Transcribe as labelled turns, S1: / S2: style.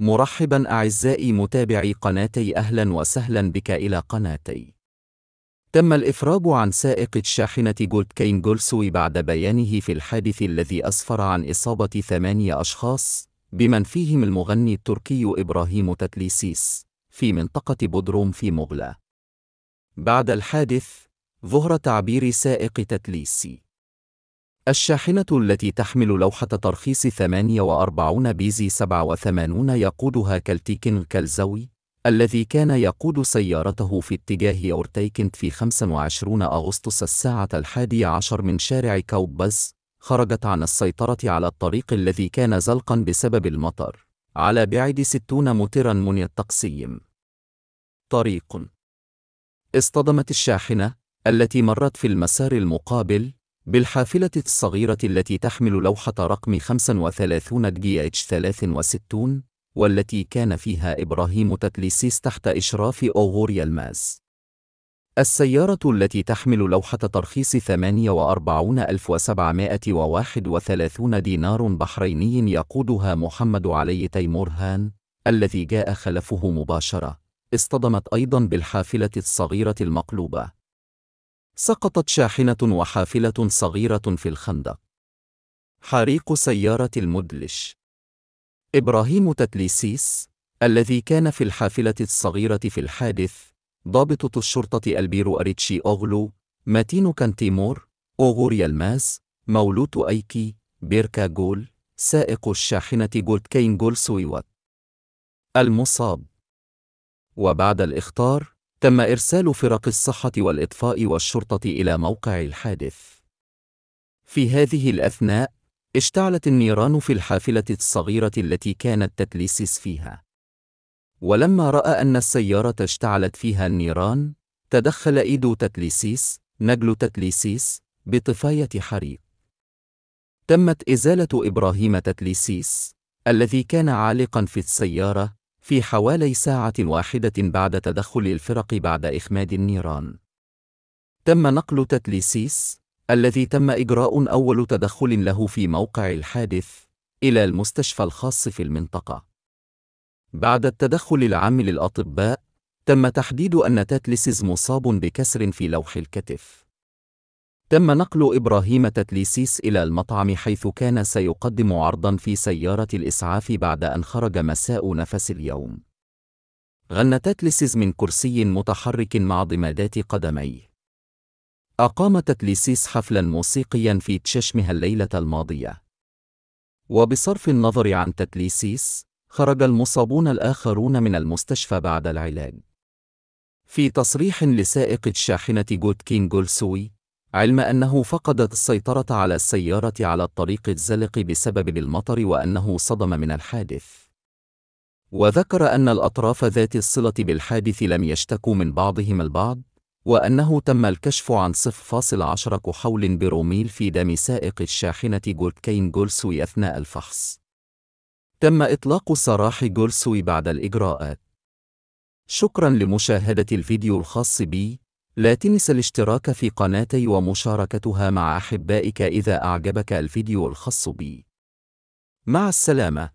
S1: مرحبا أعزائي متابعي قناتي أهلا وسهلا بك إلى قناتي تم الإفراب عن سائق الشاحنة جولد كين جولسوي بعد بيانه في الحادث الذي أسفر عن إصابة ثمانية أشخاص بمن فيهم المغني التركي إبراهيم تتليسيس في منطقة بودروم في مغلا بعد الحادث ظهر تعبير سائق تتليسي الشاحنة التي تحمل لوحة ترخيص 48 بيزي 87 يقودها كالتيكن كالزوي الذي كان يقود سيارته في اتجاه أورتيكنت في 25 أغسطس الساعة الحادي عشر من شارع كوبز خرجت عن السيطرة على الطريق الذي كان زلقا بسبب المطر على بعد 60 مترا من التقسيم طريق اصطدمت الشاحنة التي مرت في المسار المقابل بالحافلة الصغيرة التي تحمل لوحة رقم 35 جي اتش 63 والتي كان فيها إبراهيم تتليسيس تحت إشراف أوغوريا الماس. السيارة التي تحمل لوحة ترخيص 48731 دينار بحريني يقودها محمد علي تيمور هان الذي جاء خلفه مباشرة اصطدمت أيضا بالحافلة الصغيرة المقلوبة سقطت شاحنة وحافلة صغيرة في الخندق. حريق سيارة المدلش إبراهيم تتليسيس الذي كان في الحافلة الصغيرة في الحادث ضابط الشرطة ألبيرو أريتشي أوغلو ماتينو كانتيمور أوغوريا الماس مولوت أيكي بيركا جول سائق الشاحنة جولد كين جول سويوت. المصاب وبعد الإخطار تم إرسال فرق الصحة والإطفاء والشرطة إلى موقع الحادث. في هذه الأثناء، اشتعلت النيران في الحافلة الصغيرة التي كانت تتليسس فيها. ولما رأى أن السيارة اشتعلت فيها النيران، تدخل إيدو تتليسيس، نجل تتليسيس، بطفاية حريق. تمت إزالة إبراهيم تتليسيس، الذي كان عالقًا في السيارة، في حوالي ساعة واحدة بعد تدخل الفرق بعد إخماد النيران. تم نقل تتليسيس، الذي تم إجراء أول تدخل له في موقع الحادث، إلى المستشفى الخاص في المنطقة. بعد التدخل العام للأطباء، تم تحديد أن تاتلسز مصاب بكسر في لوح الكتف. تم نقل إبراهيم تتليسيس إلى المطعم حيث كان سيقدم عرضا في سيارة الإسعاف بعد أن خرج مساء نفس اليوم. غنى تتليسيس من كرسي متحرك مع ضمادات قدميه. أقام تتليسيس حفلا موسيقيا في تششمها الليلة الماضية. وبصرف النظر عن تتليسيس، خرج المصابون الآخرون من المستشفى بعد العلاج. في تصريح لسائق الشاحنة جود كينغولسوي، علم أنه فقدت السيطرة على السيارة على الطريق الزلق بسبب المطر وأنه صدم من الحادث. وذكر أن الأطراف ذات الصلة بالحادث لم يشتكوا من بعضهم البعض، وأنه تم الكشف عن 0.10 كحول بروميل في دم سائق الشاحنة جولكين جولسوي أثناء الفحص. تم إطلاق سراح جولسوي بعد الإجراءات. شكرا لمشاهدة الفيديو الخاص بي لا تنس الاشتراك في قناتي ومشاركتها مع أحبائك إذا أعجبك الفيديو الخاص بي مع السلامة